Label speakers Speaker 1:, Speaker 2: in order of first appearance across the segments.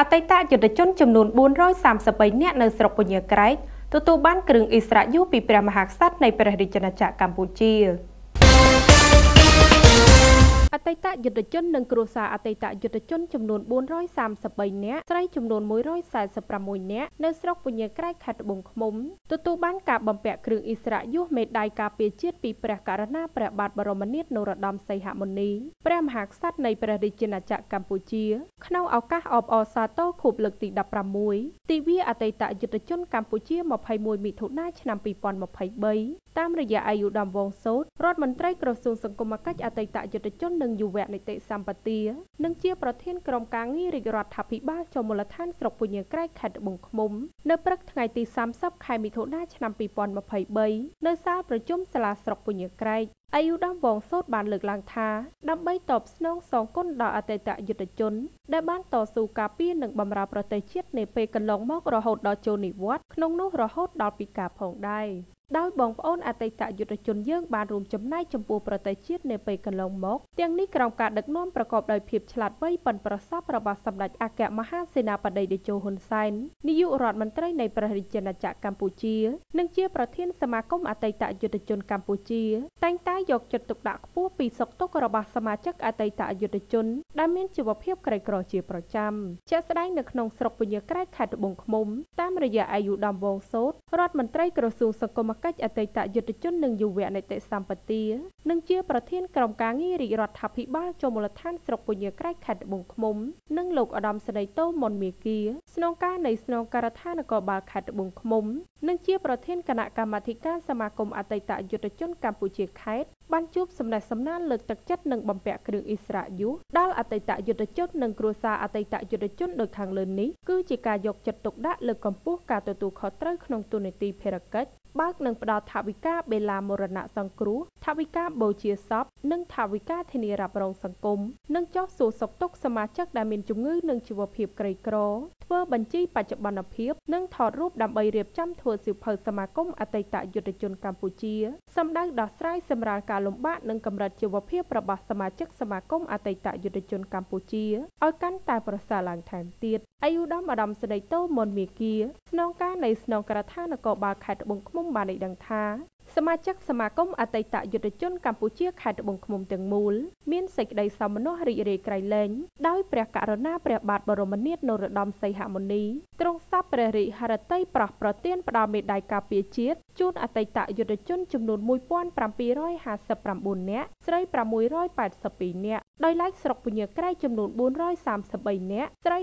Speaker 1: អតីតយុទ្ធជនចំនួន433នាក់នៅស្រុកពញាក្រែកទទួលបានគ្រឿងអ៊ីស្រាអែលពីព្រះមហាក្សត្រនៃព្រះរាជាណាចក្រកម្ពុជា។អតីតយុទ្ធជននិងគ្រួសារអតីតយុទ្ធជនចំនួន433នាក់ស្រីចំនួន146នាក់នៅស្រុកពញាក្រែកខេត្តត្បូងឃ្មុំទទួលបានការបំពាក់គ្រឿងអិសរិយយសមេដាយការពារជាតិពីព្រះករុណាព្រះបាទបរមនាថនរោត្តមសីហមុនីព្រះមហាក្សត្រនៃព្រះរាជាណាចក្រកម្ពុជា ក្នុងឱកាសអបអរសាទរខួបលើកទី16ទិវាអតីតយុទ្ធជនកម្ពុជា21មិថុនាឆ្នាំ2023តាមរយៈអាយុដំវងសោតរដ្ឋមន្ត្រីក្រសួងសង្គមគិច្ចអតីតយុទ្ធជននិងយុវនីតិសម្បទានិងជាប្រធានក្រុមការងាររាជរដ្ឋាភិបាលចុមូលដ្ឋានស្រុកពញាក្រែកខេត្តត្បូងឃ្មុំនៅព្រឹកថ្ងៃទី30ខែមិថុនាឆ្នាំ2023នៅសាលប្រជុំសាលាស្រុកពញាក្រែកអាយុដំវងសោតបានលើកឡើងថាដើម្បីតបស្នងសងគុណដល់អតីតយុទ្ធជនដែលបានតស៊ូការពារនិងបម្រើប្រទេសជាតិនាពេលកន្លងមករហូតដល់ចូលនិវត្តន៍ក្នុងនោះរហូតដល់ពីការផងដែរដោយបងប្អូនអតីតយុទ្ធជនយើងបានរួមចំណែកចំពោះប្រទេសជាតិនាពេលកន្លងមកទាំងនេះក្រោមការដឹកនាំប្រកបដោយភាពឆ្លាតវៃប៉ិនប្រសប់របស់សម្ដេចអគ្គមហាសេនាបតីតេជោហ៊ុនសែននាយករដ្ឋមន្ត្រីនៃព្រះរាជាណាចក្រកម្ពុជា និងជាប្រធានសមាគមអតីតយុទ្ធជនកម្ពុជាតែងតែយកចិត្តទុកដាក់ខ្ពស់ពីសុខទុក្ខរបស់សមាជិកអតីតយុទ្ធជនដែលមានជីវភាពក្រីក្រជាប្រចាំជាក់ស្ដែងនៅក្នុងស្រុកពញាក្រែកខេត្តត្បូងឃ្មុំ តាមរយៈអាយុដំវងសូតរដ្ឋមន្ត្រីក្រសួងសង្គមកិច្ចអតីតយុទ្ធជននិងយុវនីតិសម្បទានិងជាប្រធានក្រុមការងាររាជរដ្ឋាភិបាលចុមូលដ្ឋានស្រុកពញាក្រែកខេត្តត្បូងឃ្មុំនិងលោកឧត្តមសេនីយ៍តូមុនមាគីស្នងការនៃស្នងការដ្ឋាននគរបាលខេត្តត្បូងឃ្មុំនិងជាប្រធានគណៈកម្មាធិការសមាគមអតីតយុទ្ធជនកម្ពុជាខេត្តបានជួបសំណេះសំណាលលើកទឹកចិត្តនិងបំពាក់គ្រឿងអិសរាយុដល់អតីតយុទ្ធជននិងគ្រួសារអតីតយុទ្ធជនដោយខាងលើនេះគឺជាការយកចិត្តទុកដាក់លើកម្ពស់ការទទួលខុសត្រូវក្នុងទូនាទីភារកិច្ចបើកនឹងផ្ដល់ថវិកាបេឡាមរណៈសង្គ្រោះថវិកាបូជាសពនិងថវិកាធានារ៉ាប់រងសង្គមនិងចុះសួរសុខទុក្ខសមាជិកដែលមានជំងឺនិងជីវភាពក្រីក្រធ្វើបញ្ជីបច្ចុប្បន្នភាពនិងថតរូបដើម្បីរៀបចំធ្វើសៀវភៅសមាគមអតីតយុទ្ធជនកម្ពុជាសម្ដៅដោះស្រាយសម្រាប់ការលំបាកនិងកម្រិតជីវភាពរបស់សមាជិកសមាគមអតីតយុទ្ធជនកម្ពុជាឲ្យកាន់តែប្រសើរឡើងថែមទៀតអាយុដំអាដាមស្ដីតូមនមេគាស្នងការនៃស្នងការដ្ឋាននគរបាលខេត្តត្បូងឃ្មុំមុំបាននេះដឹងថាសមាជិកសមាគមអតីតយុទ្ធជនកម្ពុជាខេត្តត្បូងឃ្មុំទាំងមូលមានសេចក្តីសោមនស្សរីករាយក្រៃលែងដោយព្រះករុណាព្រះបាទបរមនាថនរោត្តមសីហមុនីទ្រង់សពព្រះរាជហឫទ័យប្រោះប្រទានផ្ដល់មេដាយការពារជាតិជូនអតីតយុទ្ធជនចំនួន1759នាក់ស្រី682នាក់ដោយឡែកស្រុកពញាក្រៃចំនួន433នាក់ស្រី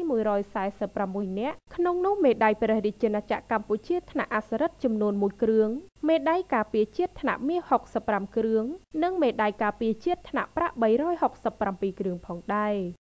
Speaker 1: 146នាក់ក្នុងនោះមេដាយព្រះរាជាណាចក្រកម្ពុជាថ្នាក់អសរិទ្ធចំនួន1គ្រឿងមេដៃការពារជាតិថ្នាក់មាស65គ្រឿងនិងមេដៃការពារជាតិថ្នាក់ប្រាក់367គ្រឿងផងដែរ។